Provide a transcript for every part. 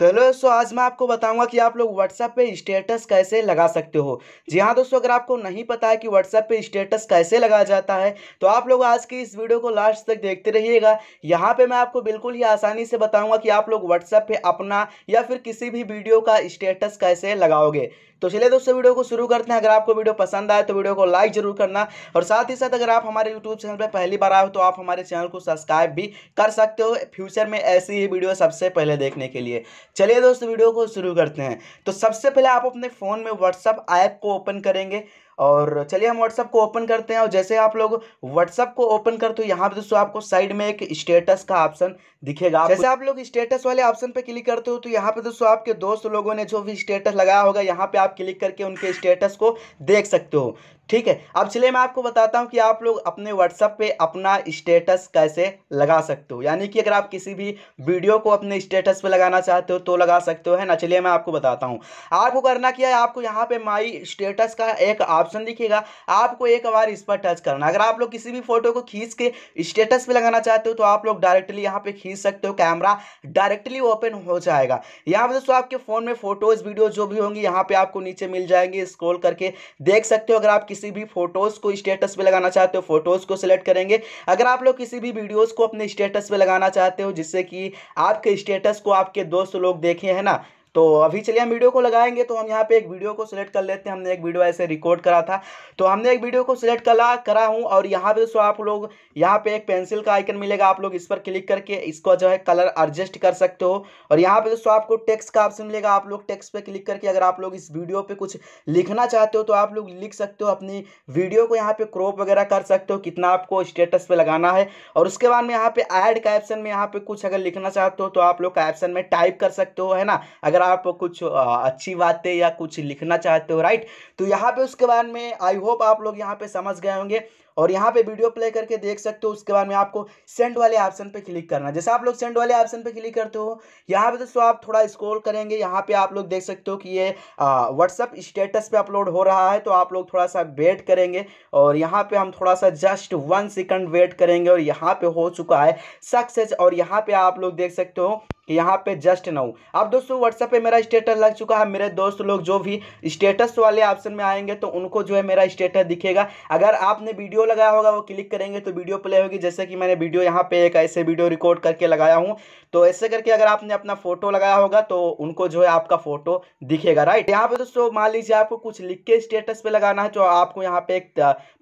तो हेलो दोस्तों आज मैं आपको बताऊंगा कि आप लोग व्हाट्सएप पे स्टेटस कैसे लगा सकते हो जी हाँ दोस्तों अगर आपको नहीं पता है कि व्हाट्सएप पे स्टेटस कैसे लगाया जाता है तो आप लोग आज की इस वीडियो को लास्ट तक देखते रहिएगा यहाँ पे मैं आपको बिल्कुल ही आसानी से बताऊंगा कि आप लोग व्हाट्सएप पे अपना या फिर किसी भी वीडियो का स्टेटस कैसे लगाओगे तो चलिए दोस्तों वीडियो को शुरू करते हैं अगर आपको वीडियो पसंद आए तो वीडियो को लाइक जरूर करना और साथ ही साथ अगर आप हमारे यूट्यूब चैनल पर पहली बार आए हो तो आप हमारे चैनल को सब्सक्राइब भी कर सकते हो फ्यूचर में ऐसी ही वीडियो सबसे पहले देखने के लिए चलिए दोस्तों वीडियो को शुरू करते हैं तो सबसे पहले आप अपने फ़ोन में व्हाट्सअप ऐप को ओपन करेंगे और चलिए हम व्हाट्सअप को ओपन करते हैं और जैसे आप लोग व्हाट्सअप को ओपन करते हो यहाँ पे दोस्तों आपको साइड में एक स्टेटस का ऑप्शन दिखेगा जैसे आप लोग स्टेटस वाले ऑप्शन पे क्लिक करते हो तो यहाँ पे दोस्तों आपके दोस्त लोगों ने जो भी स्टेटस लगाया होगा यहाँ पे आप क्लिक करके उनके स्टेटस को देख सकते हो ठीक है अब चलिए मैं आपको बताता हूँ कि आप लोग अपने व्हाट्सअप पे अपना स्टेटस कैसे लगा सकते हो यानी कि अगर आप किसी भी वीडियो को अपने स्टेटस पे लगाना चाहते हो तो लगा सकते हो है ना चलिए मैं आपको बताता हूँ आपको करना क्या है आपको यहाँ पे माई स्टेटस का एक ऑप्शन दिखेगा आपको एक बार इस पर टच करना अगर आप लोग किसी भी फोटो को खींच के स्टेटस पर लगाना चाहते हो तो आप लोग डायरेक्टली यहाँ पर खींच सकते हो कैमरा डायरेक्टली ओपन हो जाएगा यहाँ पर दोस्तों आपके फ़ोन में फोटोज़ वीडियो जो भी होंगी यहाँ पर आपको नीचे मिल जाएंगे स्क्रोल करके देख सकते हो अगर आप किसी किसी भी फोटोज़ को स्टेटस पे लगाना चाहते हो फोटोज़ को सिलेक्ट करेंगे अगर आप लोग किसी भी वीडियोज़ को अपने स्टेटस पे लगाना चाहते हो जिससे कि आपके स्टेटस को आपके दोस्त लोग देखें है ना तो अभी चलिए हम वीडियो को लगाएंगे तो हम यहाँ पे एक वीडियो को सिलेक्ट कर लेते हैं हमने एक वीडियो ऐसे रिकॉर्ड करा था तो हमने एक वीडियो को सिलेक्ट करा करा हूँ और यहाँ पे दोस्तों आप लोग यहाँ पे एक पेंसिल का आइकन मिलेगा आप लोग इस पर क्लिक करके इसको जो है कलर एडजस्ट कर सकते हो और यहाँ पे दोस्तों आपको टेक्स्ट का ऑप्शन मिलेगा आप लोग टेक्स्ट पे क्लिक करके अगर आप लोग इस वीडियो पे कुछ लिखना चाहते हो तो आप लोग लिख सकते हो अपनी वीडियो को यहाँ पे क्रॉप वगैरह कर सकते हो कितना आपको स्टेटस पे लगाना है और उसके बाद में यहाँ पे का कैप्शन में यहाँ पे कुछ अगर लिखना चाहते हो तो आप लोग कैप्शन में टाइप कर सकते हो है ना अगर अगर आप कुछ अच्छी बातें या कुछ लिखना चाहते हो राइट तो यहाँ पे उसके बाद में आई होप आप लोग यहाँ पे समझ गए होंगे और यहाँ पे वीडियो प्ले करके देख सकते हो उसके बाद में आपको सेंड वाले ऑप्शन पे क्लिक करना जैसे आप लोग सेंड वाले ऑप्शन पे क्लिक करते हो यहाँ पे दोस्तों आप थोड़ा स्क्रॉल करेंगे यहाँ पे आप लोग देख सकते हो कि ये व्हाट्सअप स्टेटस पे अपलोड हो रहा है तो आप लोग थोड़ा सा वेट करेंगे और यहाँ पे हम थोड़ा सा जस्ट वन सेकंड वेट करेंगे और यहाँ पे हो चुका है सक्सेस और यहाँ पे आप लोग देख सकते हो यहाँ पे जस्ट नाउ अब दोस्तों व्हाट्सएप पे मेरा स्टेटस लग चुका है मेरे दोस्त लोग जो भी स्टेटस वाले ऑप्शन में आएंगे तो उनको जो है मेरा स्टेटस दिखेगा अगर आपने वीडियो लगाया होगा वो क्लिक करेंगे तो वीडियो प्ले होगी जैसे कि मैंने वीडियो यहाँ पे एक ऐसे वीडियो रिकॉर्ड करके लगाया हूँ तो ऐसे करके अगर आपने अपना फोटो लगाया होगा तो उनको जो है आपका फोटो दिखेगा राइट यहाँ पे दोस्तों मान लीजिए आपको कुछ लिख के स्टेटस पे लगाना है तो आपको यहाँ पे एक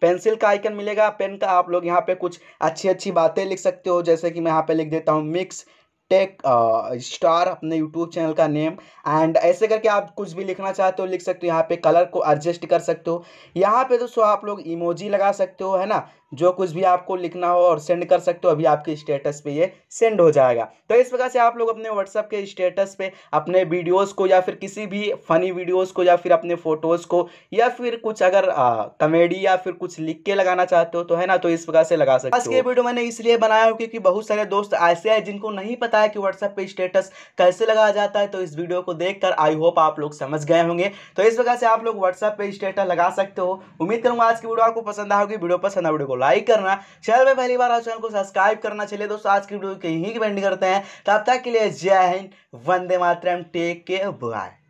पेंसिल का आइकन मिलेगा पेन का आप लोग यहाँ पे कुछ अच्छी अच्छी बातें लिख सकते हो जैसे कि मैं यहाँ पे लिख देता हूँ मिक्स टेक स्टार uh, अपने यूट्यूब चैनल का नेम एंड ऐसे करके आप कुछ भी लिखना चाहते हो लिख सकते हो यहाँ पे कलर को एडजस्ट कर सकते हो यहाँ पे दोस्तों आप लोग इमोजी लगा सकते हो है ना जो कुछ भी आपको लिखना हो और सेंड कर सकते हो अभी आपके स्टेटस पे ये सेंड हो जाएगा तो इस प्रकार से आप लोग अपने व्हाट्सअप के स्टेटस पे अपने वीडियोस को या फिर किसी भी फनी वीडियोस को या फिर अपने फोटोज़ को या फिर कुछ अगर कॉमेडी या फिर कुछ लिख के लगाना चाहते हो तो है ना तो इस प्रकार से लगा सकते हो आज के वीडियो मैंने इसलिए बनाया हो क्योंकि बहुत सारे दोस्त ऐसे है जिनको नहीं पता है कि व्हाट्सअप पे स्टेटस कैसे लगाया जाता है तो इस वीडियो को देख आई होप आप लोग समझ गए होंगे तो इस प्रकार से आप लोग व्हाट्सअप पे स्टेटस लगा सकते हो उम्मीद करूंगा आज की वीडियो आपको पसंद आएगी वीडियो पसंद आ वीडियो लाइक करना चैनल पर पहली बार चैनल को सब्सक्राइब करना चलिए दोस्तों आज की वीडियो कहीं ही की करते हैं तब तक के लिए Jai Hind Vande Mataram take care bye